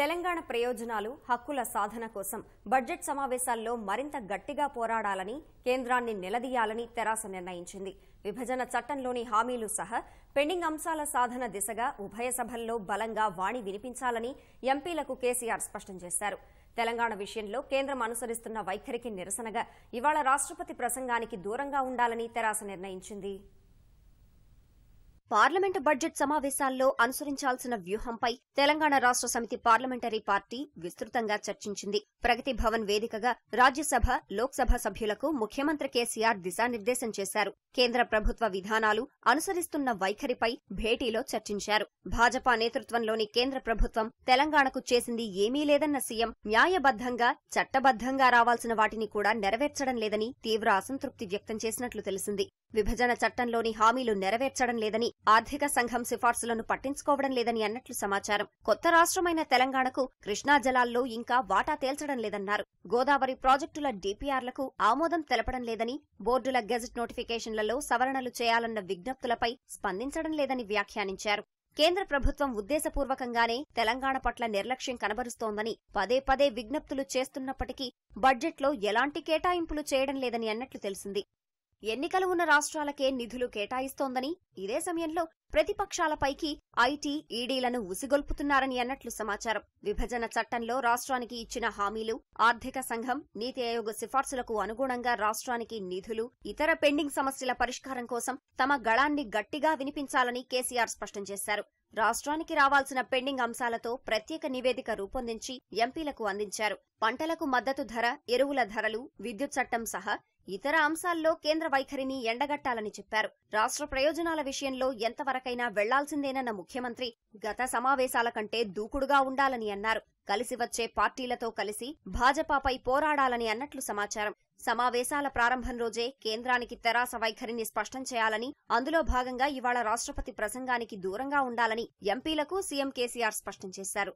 తెలంగాణ ప్రయోజనాలు హక్కుల సాధన కోసం బడ్జెట్ సమావేశాల్లో మరింత గట్టిగా పోరాడాలని కేంద్రాన్ని నిలదీయాలని తెరాస నిర్ణయించింది విభజన చట్టంలోని హామీలు సహా పెండింగ్ అంశాల సాధన దిశగా ఉభయ సభల్లో బలంగా వాణి వినిపించాలని ఎంపీలకు కేసీఆర్ స్పష్టం చేశారు తెలంగాణ విషయంలో కేంద్రం అనుసరిస్తున్న వైఖరికి నిరసనగా ఇవాళ రాష్ట్రపతి ప్రసంగానికి దూరంగా ఉండాలని తెరాస నిర్ణయించింది పార్లమెంటు బడ్జెట్ సమావేశాల్లో అనుసరించాల్సిన వ్యూహంపై తెలంగాణ రాష్ట్ర సమితి పార్లమెంటరీ పార్టీ విస్తృతంగా చర్చించింది ప్రగతి భవన్ వేదికగా రాజ్యసభ లోక్సభ సభ్యులకు ముఖ్యమంత్రి కేసీఆర్ దిశానిర్దేశం చేశారు కేంద్ర ప్రభుత్వ విధానాలు అనుసరిస్తున్న వైఖరిపై భేటీలో చర్చించారు భాజపా నేతృత్వంలోని కేంద్ర ప్రభుత్వం తెలంగాణకు చేసింది ఏమీ లేదన్న సీఎం న్యాయబద్దంగా చట్టబద్దంగా రావాల్సిన వాటిని కూడా నెరవేర్చడం లేదని తీవ్ర అసంతృప్తి వ్యక్తం చేసినట్లు తెలిసింది విభజన చట్టంలోని హామీలు నెరవేర్చడం లేదని ఆర్థిక సంఘం సిఫార్సులను పట్టించుకోవడం లేదని అన్నట్లు సమాచారం కొత్త రాష్ట్రమైన తెలంగాణకు కృష్ణా జలాల్లో ఇంకా వాటా తేల్చడం లేదన్నారు గోదావరి ప్రాజెక్టుల డీపీఆర్లకు ఆమోదం తెలపడం లేదని బోర్డుల గెజెట్ నోటిఫికేషన్లలో సవరణలు చేయాలన్న విజ్ఞప్తులపై స్పందించడం లేదని వ్యాఖ్యానించారు కేంద్ర ప్రభుత్వం ఉద్దేశపూర్వకంగానే తెలంగాణ పట్ల నిర్లక్ష్యం కనబరుస్తోందని పదే పదే విజ్ఞప్తులు చేస్తున్నప్పటికీ బడ్జెట్లో ఎలాంటి కేటాయింపులు చేయడం లేదని అన్నట్లు తెలిసింది ఎన్నికలు ఉన్న రాష్ట్రాలకే నిధులు కేటాయిస్తోందని ఇదే సమయంలో ప్రతిపక్షాలపైకి ఐటీ ఈడీలను ఉసిగొల్పుతున్నారని అన్నట్లు సమాచారం విభజన చట్టంలో రాష్ట్రానికి ఇచ్చిన హామీలు ఆర్థిక సంఘం నీతి ఆయోగ సిఫార్సులకు అనుగుణంగా రాష్ట్రానికి నిధులు ఇతర పెండింగ్ సమస్యల పరిష్కారం కోసం తమ గళాన్ని గట్టిగా వినిపించాలని కేసీఆర్ స్పష్టం చేశారు రాష్ట్రానికి రావాల్సిన పెండింగ్ అంశాలతో ప్రత్యేక నివేదిక రూపొందించి ఎంపీలకు అందించారు పంటలకు మద్దతు ధర ఎరువుల ధరలు విద్యుత్ చట్టం సహా ఇతర అంశాల్లో కేంద్ర వైఖరిని ఎండగట్టాలని చెప్పారు రాష్ట్ర ప్రయోజనాల విషయంలో ఎంతవరకైనా వెళ్లాల్సిందేనన్న ముఖ్యమంత్రి గత సమావేశాల కంటే దూకుడుగా ఉండాలని అన్నారు కలిసి వచ్చే పార్టీలతో కలిసి భాజపాపై పోరాడాలని అన్నట్లు సమాచారం సమావేశాల ప్రారంభం రోజే కేంద్రానికి తెరాస వైఖరిని స్పష్టం చేయాలని అందులో భాగంగా ఇవాళ రాష్ట్రపతి ప్రసంగానికి దూరంగా ఉండాలని ఎంపీలకు సీఎం కేసీఆర్ స్పష్టం చేశారు